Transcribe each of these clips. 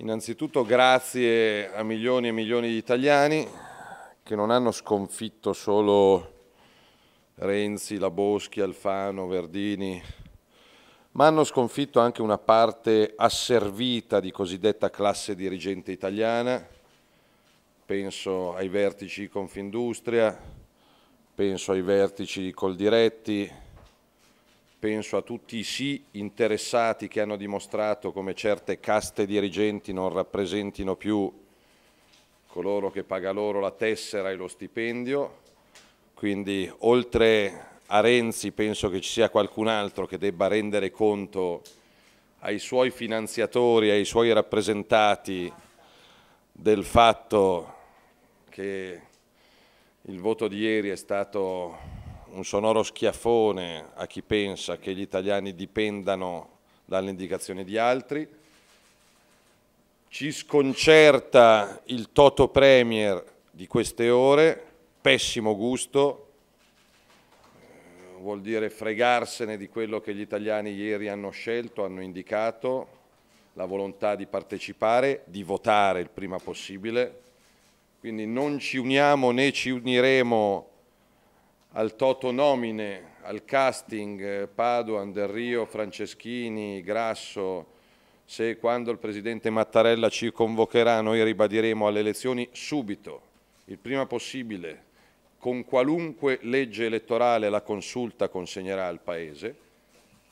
Innanzitutto grazie a milioni e milioni di italiani che non hanno sconfitto solo Renzi, La Laboschi, Alfano, Verdini, ma hanno sconfitto anche una parte asservita di cosiddetta classe dirigente italiana. Penso ai vertici di Confindustria, penso ai vertici di Coldiretti, penso a tutti i sì interessati che hanno dimostrato come certe caste dirigenti non rappresentino più coloro che paga loro la tessera e lo stipendio, quindi oltre a Renzi penso che ci sia qualcun altro che debba rendere conto ai suoi finanziatori, ai suoi rappresentati del fatto che il voto di ieri è stato un sonoro schiaffone a chi pensa che gli italiani dipendano dalle indicazioni di altri, ci sconcerta il Toto Premier di queste ore, pessimo gusto, eh, vuol dire fregarsene di quello che gli italiani ieri hanno scelto, hanno indicato, la volontà di partecipare, di votare il prima possibile. Quindi non ci uniamo né ci uniremo al Toto Nomine, al casting eh, Paduan, Del Rio, Franceschini, Grasso, se e quando il Presidente Mattarella ci convocherà noi ribadiremo alle elezioni subito, il prima possibile, con qualunque legge elettorale la consulta consegnerà al Paese.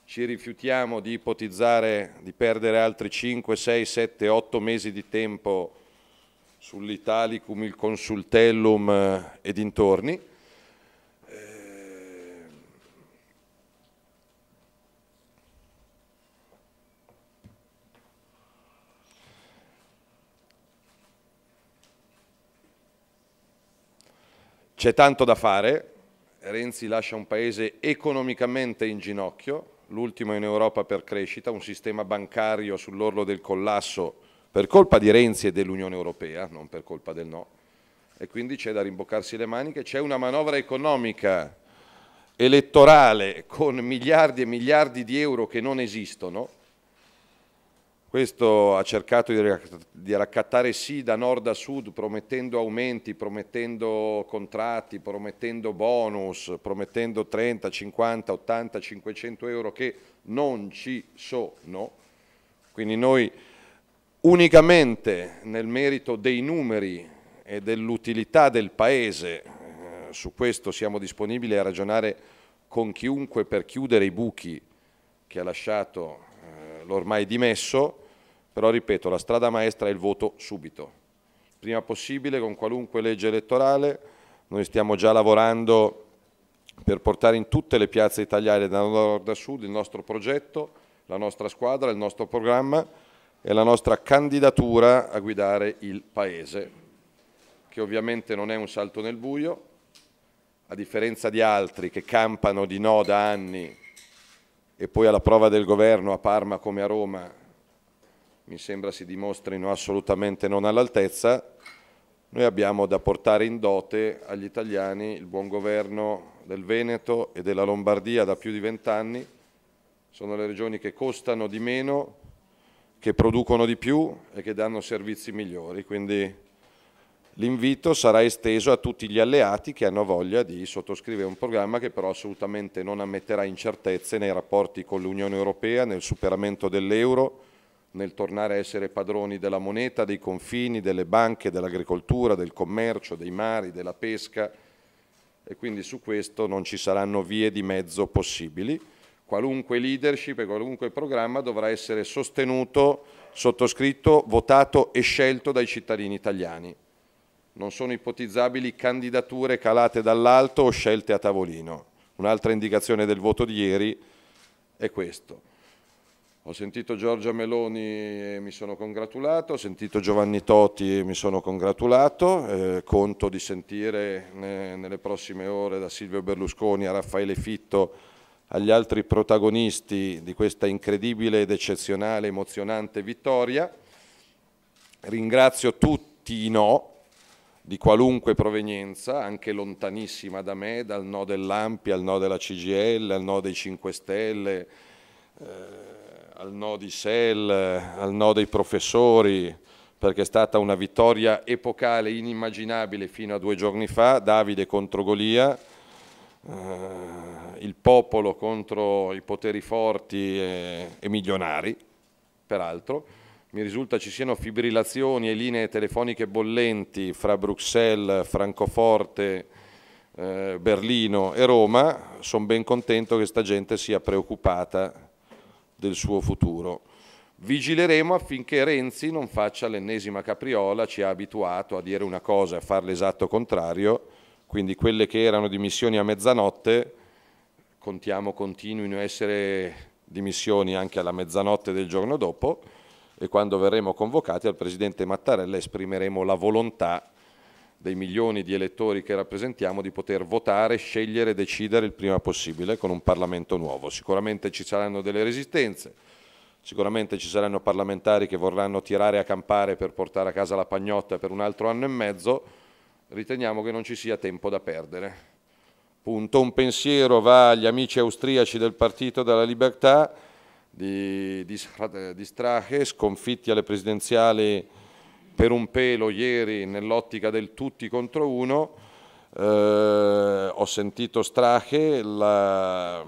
Ci rifiutiamo di ipotizzare di perdere altri 5, 6, 7, 8 mesi di tempo sull'Italicum, il Consultellum eh, e dintorni C'è tanto da fare, Renzi lascia un paese economicamente in ginocchio, l'ultimo in Europa per crescita, un sistema bancario sull'orlo del collasso per colpa di Renzi e dell'Unione Europea, non per colpa del no, e quindi c'è da rimboccarsi le maniche, c'è una manovra economica elettorale con miliardi e miliardi di euro che non esistono, questo ha cercato di raccattare sì da nord a sud, promettendo aumenti, promettendo contratti, promettendo bonus, promettendo 30, 50, 80, 500 euro che non ci sono. Quindi noi unicamente nel merito dei numeri e dell'utilità del Paese, eh, su questo siamo disponibili a ragionare con chiunque per chiudere i buchi che ha lasciato eh, l'ormai dimesso, però ripeto, la strada maestra è il voto subito, prima possibile con qualunque legge elettorale. Noi stiamo già lavorando per portare in tutte le piazze italiane da nord a sud il nostro progetto, la nostra squadra, il nostro programma e la nostra candidatura a guidare il Paese, che ovviamente non è un salto nel buio, a differenza di altri che campano di no da anni e poi alla prova del governo a Parma come a Roma mi sembra si dimostrino assolutamente non all'altezza. Noi abbiamo da portare in dote agli italiani il buon governo del Veneto e della Lombardia da più di vent'anni. Sono le regioni che costano di meno, che producono di più e che danno servizi migliori. Quindi l'invito sarà esteso a tutti gli alleati che hanno voglia di sottoscrivere un programma che però assolutamente non ammetterà incertezze nei rapporti con l'Unione Europea, nel superamento dell'euro, nel tornare a essere padroni della moneta, dei confini, delle banche, dell'agricoltura, del commercio, dei mari, della pesca e quindi su questo non ci saranno vie di mezzo possibili. Qualunque leadership e qualunque programma dovrà essere sostenuto, sottoscritto, votato e scelto dai cittadini italiani. Non sono ipotizzabili candidature calate dall'alto o scelte a tavolino. Un'altra indicazione del voto di ieri è questo. Ho sentito Giorgia Meloni e mi sono congratulato, ho sentito Giovanni Toti e mi sono congratulato, eh, conto di sentire ne, nelle prossime ore da Silvio Berlusconi a Raffaele Fitto agli altri protagonisti di questa incredibile ed eccezionale, emozionante vittoria. Ringrazio tutti i no di qualunque provenienza, anche lontanissima da me, dal no dell'Ampi al no della CGL, al no dei 5 Stelle. Eh, al no di Sell, al no dei professori, perché è stata una vittoria epocale, inimmaginabile fino a due giorni fa, Davide contro Golia, eh, il popolo contro i poteri forti e, e milionari, peraltro. Mi risulta ci siano fibrillazioni e linee telefoniche bollenti fra Bruxelles, Francoforte, eh, Berlino e Roma. Sono ben contento che sta gente sia preoccupata del suo futuro. Vigileremo affinché Renzi non faccia l'ennesima capriola, ci ha abituato a dire una cosa e a fare l'esatto contrario, quindi quelle che erano dimissioni a mezzanotte contiamo continuino a essere dimissioni anche alla mezzanotte del giorno dopo e quando verremo convocati al Presidente Mattarella esprimeremo la volontà dei milioni di elettori che rappresentiamo di poter votare, scegliere e decidere il prima possibile con un Parlamento nuovo. Sicuramente ci saranno delle resistenze, sicuramente ci saranno parlamentari che vorranno tirare a campare per portare a casa la pagnotta per un altro anno e mezzo, riteniamo che non ci sia tempo da perdere. Punto. Un pensiero va agli amici austriaci del Partito della Libertà di, di, di Strache, sconfitti alle presidenziali per un pelo ieri nell'ottica del tutti contro uno, eh, ho sentito Strache, la...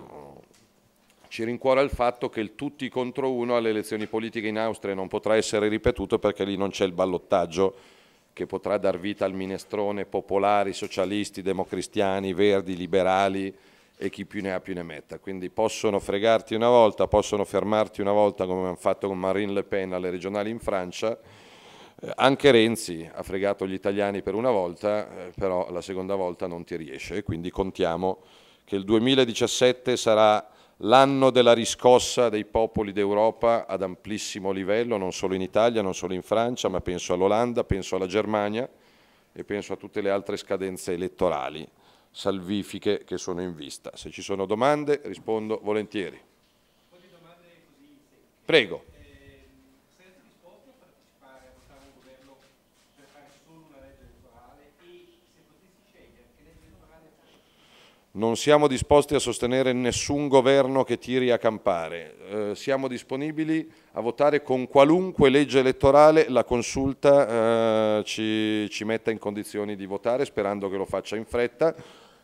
ci rincuora il fatto che il tutti contro uno alle elezioni politiche in Austria non potrà essere ripetuto perché lì non c'è il ballottaggio che potrà dar vita al minestrone popolari, socialisti, democristiani, verdi, liberali e chi più ne ha più ne metta. Quindi possono fregarti una volta, possono fermarti una volta come hanno fatto con Marine Le Pen alle regionali in Francia, eh, anche Renzi ha fregato gli italiani per una volta, eh, però la seconda volta non ti riesce, quindi contiamo che il 2017 sarà l'anno della riscossa dei popoli d'Europa ad amplissimo livello, non solo in Italia, non solo in Francia, ma penso all'Olanda, penso alla Germania e penso a tutte le altre scadenze elettorali salvifiche che sono in vista. Se ci sono domande rispondo volentieri. Prego. Non siamo disposti a sostenere nessun governo che tiri a campare. Eh, siamo disponibili a votare con qualunque legge elettorale la consulta eh, ci, ci metta in condizioni di votare, sperando che lo faccia in fretta.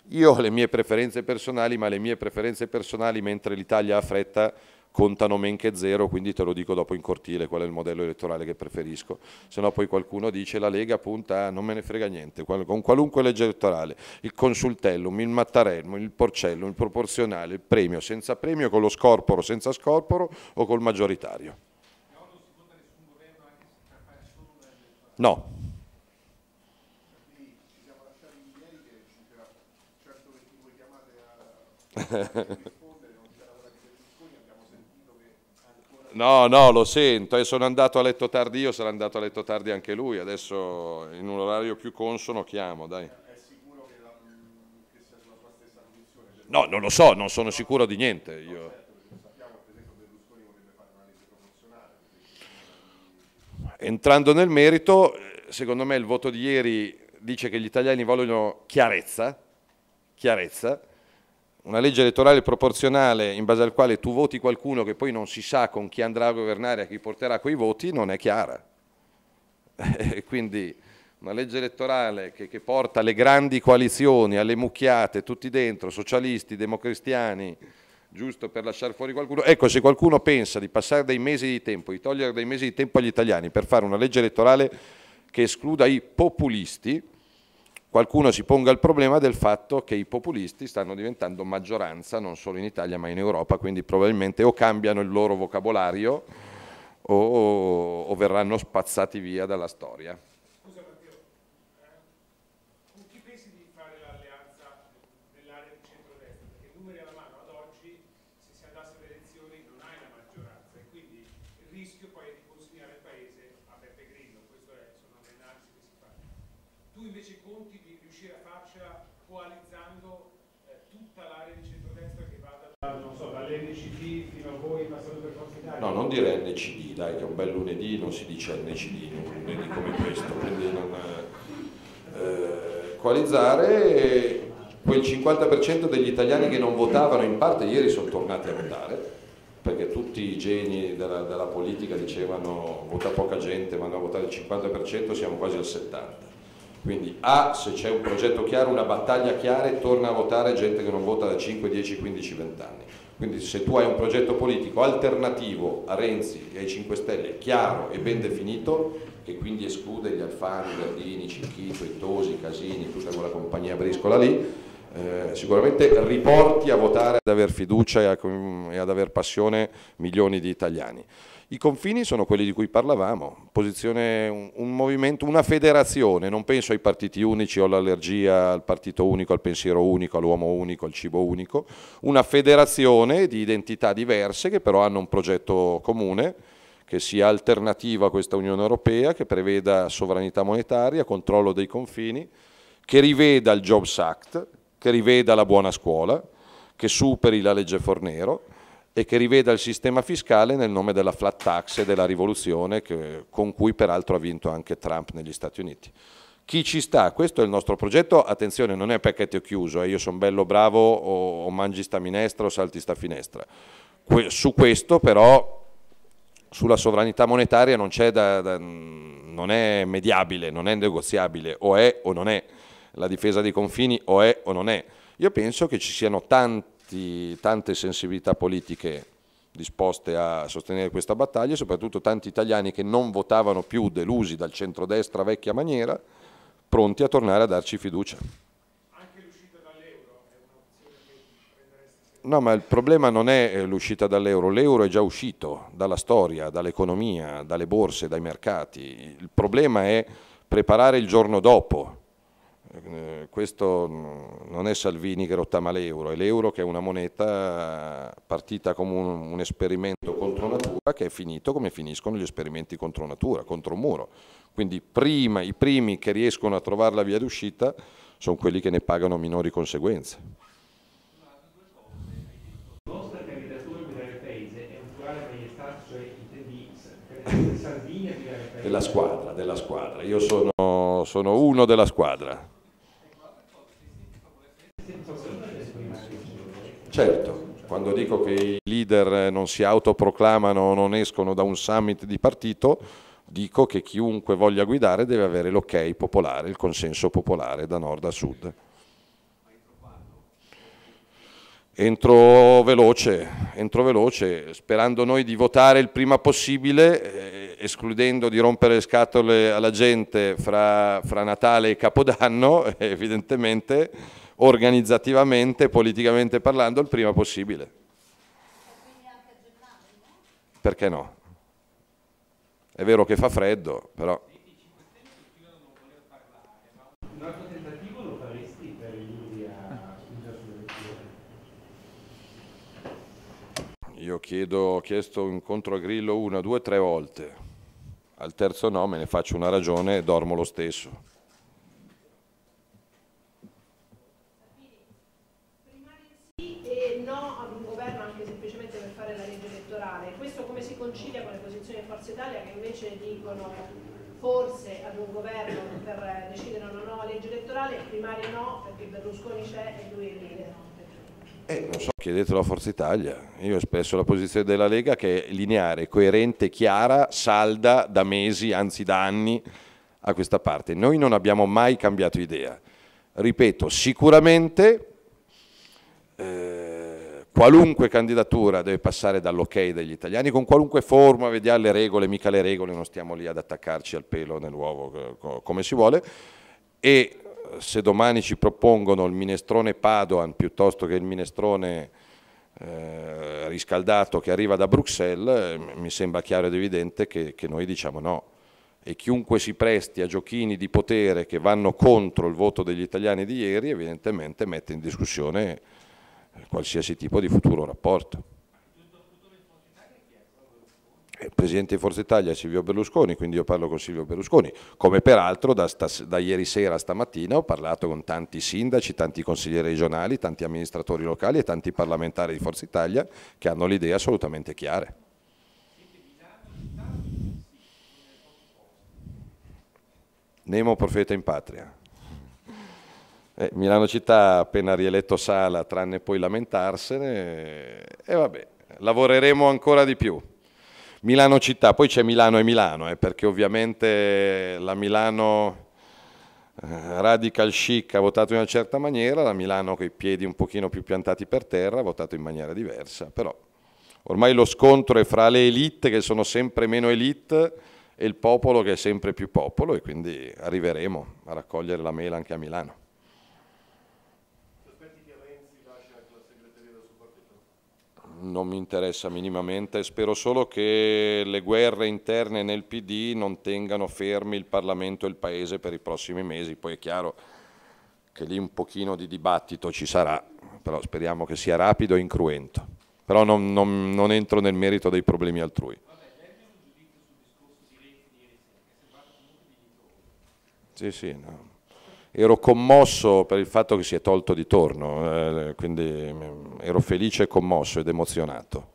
Io ho le mie preferenze personali, ma le mie preferenze personali, mentre l'Italia ha fretta, contano men che zero, quindi te lo dico dopo in cortile qual è il modello elettorale che preferisco. Se no poi qualcuno dice la Lega punta, ah, non me ne frega niente, con qualunque legge elettorale, il consultellum, il mattarellum, il porcellum, il proporzionale, il premio, senza premio, con lo scorporo, senza scorporo o col maggioritario. No. Quindi ci siamo lasciati ieri che certo che tu vuoi chiamate a... No, no, lo sento, e eh, sono andato a letto tardi io, sarà andato a letto tardi anche lui, adesso in un orario più consono chiamo, dai. È sicuro che, la, che sia sulla sua stessa condizione? Cioè, no, non lo so, non sono sicuro di niente. Io. Certo, Entrando nel merito, secondo me il voto di ieri dice che gli italiani vogliono chiarezza, chiarezza, una legge elettorale proporzionale in base al quale tu voti qualcuno che poi non si sa con chi andrà a governare e a chi porterà quei voti non è chiara. E Quindi una legge elettorale che, che, porta le grandi coalizioni, alle mucchiate, tutti dentro, socialisti, democristiani, giusto per lasciare fuori qualcuno. Ecco, se qualcuno pensa di passare dei mesi di tempo, di togliere dei mesi di tempo agli italiani per fare una legge elettorale che escluda i populisti, qualcuno si ponga il problema del fatto che i populisti stanno diventando maggioranza non solo in Italia ma in Europa, quindi probabilmente o cambiano il loro vocabolario o, o, o verranno spazzati via dalla storia. tu invece conti di riuscire a farcela coalizzando eh, tutta l'area di centrodestra che va da, ah, so, dall'NCD fino a voi passando per Forza Italia? No, non dire NCD, dai che è un bel lunedì, non si dice NCD in un lunedì come questo, quindi non... Eh, eh coalizzare quel 50% degli italiani che non votavano in parte ieri sono tornati a votare perché tutti i geni della, della politica dicevano vota poca gente, vanno a votare il 50%, siamo quasi al 70%. Quindi A, se c'è un progetto chiaro, una battaglia chiara e torna a votare gente che non vota da 5, 10, 15, 20 anni. Quindi se tu hai un progetto politico alternativo a Renzi e ai 5 Stelle, chiaro e ben definito, che quindi esclude gli Alfani, Gardini, Cicchito, Ittosi, Casini, tutta quella compagnia briscola lì, eh, sicuramente riporti a votare ad aver fiducia e, a, e ad aver passione milioni di italiani. I confini sono quelli di cui parlavamo, Posizione, un, un movimento, una federazione, non penso ai partiti unici o all'allergia al partito unico, al pensiero unico, all'uomo unico, al cibo unico, una federazione di identità diverse che però hanno un progetto comune che sia alternativa a questa Unione Europea, che preveda sovranità monetaria, controllo dei confini, che riveda il Jobs Act, che riveda la buona scuola, che superi la legge Fornero, e che riveda il sistema fiscale nel nome della flat tax e della rivoluzione che, con cui peraltro ha vinto anche Trump negli Stati Uniti. Chi ci sta? Questo è il nostro progetto, attenzione non è perché ti ho chiuso, eh, io sono bello bravo o, o, mangi sta minestra o salti sta finestra. Que su questo però, sulla sovranità monetaria non, c'è da, da, non è mediabile, non è negoziabile, o è o non è, la difesa dei confini o è o non è. Io penso che ci siano tanti tanti, tante sensibilità politiche disposte a sostenere questa battaglia e soprattutto tanti italiani che non votavano più delusi dal centrodestra vecchia maniera, pronti a tornare a darci fiducia. Anche l'uscita dall'euro è un'opzione che prenderesti? No, ma il problema non è eh, l'uscita dall'euro, l'euro è già uscito dalla storia, dall'economia, dalle borse, dai mercati, il problema è preparare il giorno dopo eh, questo mm, non è Salvini che rottama l'euro, è l'euro che è una moneta eh, partita come un, un, esperimento contro natura che è finito come finiscono gli esperimenti contro natura, contro un muro. Quindi prima, i primi che riescono a trovare la via d'uscita sono quelli che ne pagano minori conseguenze. Della squadra, della squadra. Io sono, sono uno della squadra. Certo, quando dico che i leader non si autoproclamano, o non escono da un summit di partito, dico che chiunque voglia guidare deve avere l'ok popolare, il consenso popolare da nord a sud. Entro veloce, entro veloce, sperando noi di votare il prima possibile, eh, escludendo di rompere le scatole alla gente fra, fra Natale e Capodanno, evidentemente organizzativamente, politicamente parlando, il prima possibile. Perché no? È vero che fa freddo, però... Io chiedo, ho chiesto un incontro a Grillo una, due, tre volte. Al terzo no me ne faccio una ragione e dormo lo stesso. no perché Berlusconi c'è e lui è il leader. Eh, non so, chiedetelo a Forza Italia. Io ho espresso la posizione della Lega che è lineare, coerente, chiara, salda da mesi, anzi da anni a questa parte. Noi non abbiamo mai cambiato idea. Ripeto, sicuramente eh, qualunque candidatura deve passare dall'ok degli italiani, con qualunque forma, vediamo le regole, mica le regole, non stiamo lì ad attaccarci al pelo nell'uovo eh, come si vuole. E se domani ci propongono il minestrone Padoan piuttosto che il minestrone eh, riscaldato che arriva da Bruxelles, eh, mi sembra chiaro ed evidente che, che noi diciamo no. E chiunque si presti a giochini di potere che vanno contro il voto degli italiani di ieri, evidentemente mette in discussione eh, qualsiasi tipo di futuro rapporto. Eh, presidente di Forza Italia Silvio Berlusconi, quindi io parlo con Silvio Berlusconi, come peraltro da, sta, da ieri sera a stamattina ho parlato con tanti sindaci, tanti consiglieri regionali, tanti amministratori locali e tanti parlamentari di Forza Italia che hanno le idee assolutamente chiare. Nemo profeta in patria. Eh, Milano città ha appena rieletto Sala, tranne poi lamentarsene, eh, e eh, vabbè, lavoreremo ancora di più. Milano città, poi c'è Milano e Milano, eh, perché ovviamente la Milano eh, radical chic ha votato in una certa maniera, la Milano con i piedi un pochino più piantati per terra ha votato in maniera diversa, però ormai lo scontro è fra le elite che sono sempre meno elite e il popolo che è sempre più popolo e quindi arriveremo a raccogliere la mela anche a Milano. non mi interessa minimamente, spero solo che le guerre interne nel PD non tengano fermi il Parlamento e il Paese per i prossimi mesi, poi è chiaro che lì un pochino di dibattito ci sarà, però speriamo che sia rapido e incruento, però non, non, non entro nel merito dei problemi altrui. Sì, sì, no ero commosso per il fatto che si è tolto di torno, eh, quindi mm, ero felice, commosso ed emozionato.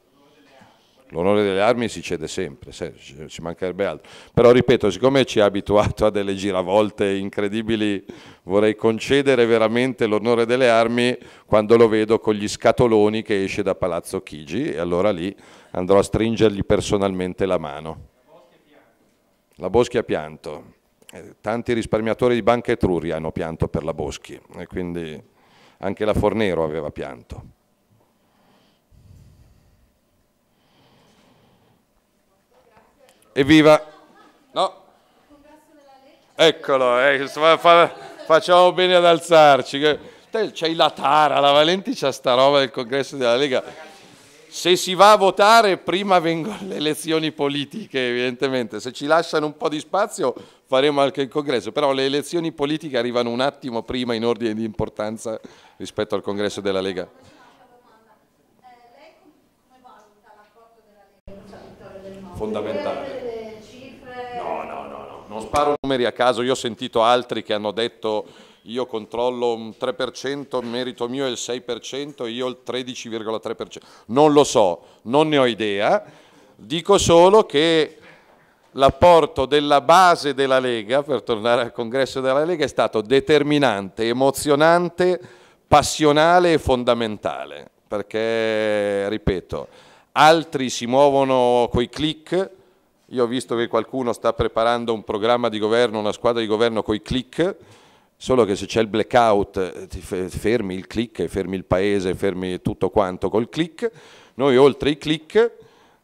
L'onore delle armi si cede sempre, se, ci mancherebbe altro. Però ripeto, siccome ci ha abituato a delle giravolte incredibili, vorrei concedere veramente l'onore delle armi quando lo vedo con gli scatoloni che esce da Palazzo Chigi e allora lì andrò a stringergli personalmente la mano. La Boschi ha pianto. Eh, tanti risparmiatori di Banca Etruria hanno pianto per la Boschi e quindi anche la Fornero aveva pianto. Evviva! No? Eccolo, eh, facciamo bene ad alzarci. C'è la Tara, la Valenti c'ha sta roba del congresso della Lega. Se si va a votare prima vengono le elezioni politiche, evidentemente. Se ci lasciano un po' di spazio faremo anche il congresso, però le elezioni politiche arrivano un attimo prima in ordine di importanza rispetto al congresso della Lega. Fondamentale. No, no, no, no, non sparo numeri a caso, io ho sentito altri che hanno detto io controllo un 3%, merito mio è il 6%, io il 13,3%. Non lo so, non ne ho idea, dico solo che l'apporto della base della Lega, per tornare al congresso della Lega, è stato determinante, emozionante, passionale e fondamentale, perché, ripeto, altri si muovono coi click, io ho visto che qualcuno sta preparando un programma di governo, una squadra di governo coi click, solo che se c'è il blackout eh, ti fermi il click, fermi il paese, fermi tutto quanto col click, noi oltre i click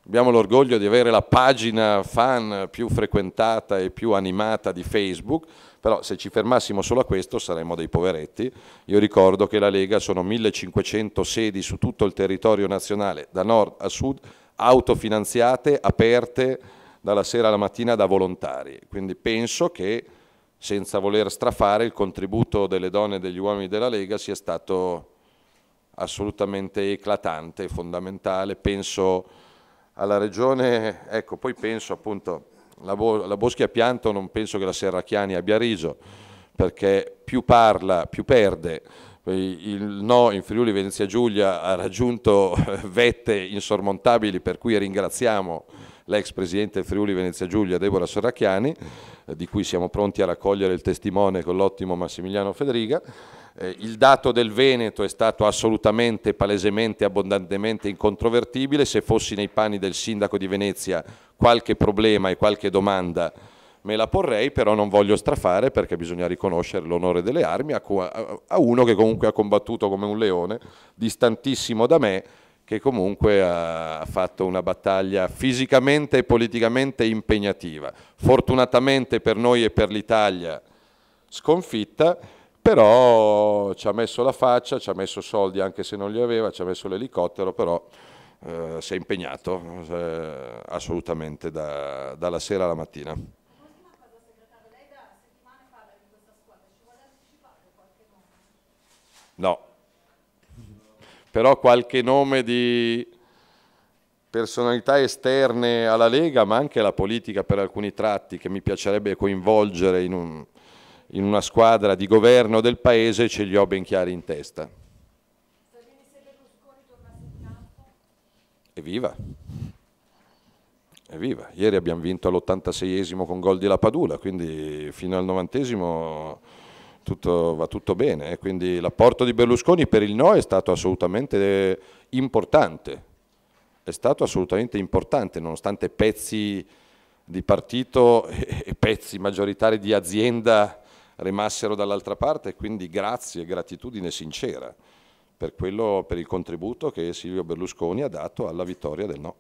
Abbiamo l'orgoglio di avere la pagina fan più frequentata e più animata di Facebook, però se ci fermassimo solo a questo saremmo dei poveretti. Io ricordo che la Lega sono 1500 sedi su tutto il territorio nazionale, da nord a sud, autofinanziate, aperte dalla sera alla mattina da volontari. Quindi penso che, senza voler strafare, il contributo delle donne e degli uomini della Lega sia stato assolutamente eclatante, fondamentale. Penso alla regione, ecco, poi penso appunto, la, Bo la Boschi a pianto non penso che la Serracchiani abbia riso, perché più parla, più perde. Il no in Friuli Venezia Giulia ha raggiunto vette insormontabili per cui ringraziamo l'ex presidente Friuli Venezia Giulia Deborah Serracchiani, di cui siamo pronti a raccogliere il testimone con l'ottimo Massimiliano Federica. Eh, il dato del Veneto è stato assolutamente, palesemente, abbondantemente incontrovertibile, se fossi nei panni del sindaco di Venezia qualche problema e qualche domanda me la porrei, però non voglio strafare perché bisogna riconoscere l'onore delle armi a, a uno che comunque ha combattuto come un leone, distantissimo da me, che comunque ha fatto una battaglia fisicamente e politicamente impegnativa. Fortunatamente per noi e per l'Italia sconfitta, però ci ha messo la faccia, ci ha messo soldi anche se non li aveva, ci ha messo l'elicottero, però eh, si è impegnato eh, assolutamente da, dalla sera alla mattina. No, però qualche nome di personalità esterne alla Lega, ma anche alla politica per alcuni tratti che mi piacerebbe coinvolgere in un, in una squadra di governo del Paese ce li ho ben chiari in testa. Evviva! Evviva! Ieri abbiamo vinto all'86esimo con gol di La Padula, quindi fino al 90esimo tutto, va tutto bene. Quindi l'apporto di Berlusconi per il no è stato assolutamente importante, è stato assolutamente importante, nonostante pezzi di partito e pezzi maggioritari di azienda rimassero dall'altra parte e quindi grazie e gratitudine sincera per, quello, per il contributo che Silvio Berlusconi ha dato alla vittoria del no.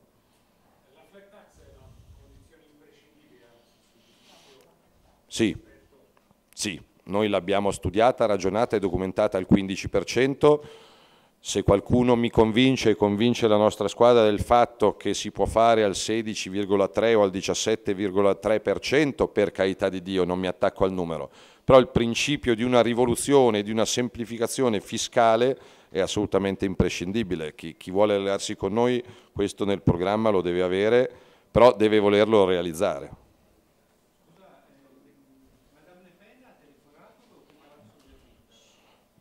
Sì, sì, noi l'abbiamo studiata, ragionata e documentata al 15%, se qualcuno mi convince e convince la nostra squadra del fatto che si può fare al 16,3 o al 17,3%, per carità di Dio, non mi attacco al numero, però il principio di una rivoluzione, di una semplificazione fiscale è assolutamente imprescindibile. Chi, chi vuole allearsi con noi questo nel programma lo deve avere, però deve volerlo realizzare.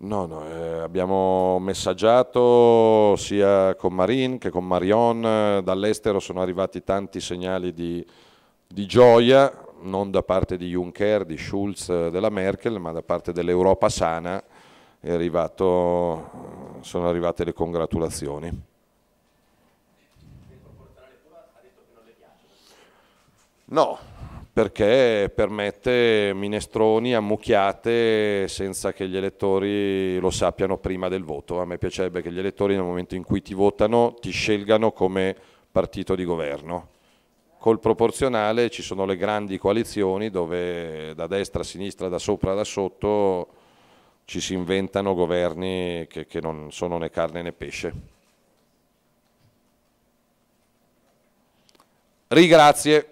No, no, eh, abbiamo messaggiato sia con Marin che con Marion, eh, dall'estero sono arrivati tanti segnali di, di gioia, non da parte di Juncker, di Schulz, eh, della Merkel, ma da parte dell'Europa sana arrivato, sono arrivate le congratulazioni. No, perché permette minestroni ammucchiate senza che gli elettori lo sappiano prima del voto. A me piacerebbe che gli elettori nel momento in cui ti votano ti scelgano come partito di governo. Col proporzionale ci sono le grandi coalizioni dove da destra a sinistra, da sopra a da sotto ci si inventano governi che, che non sono né carne né pesce. Rigrazie.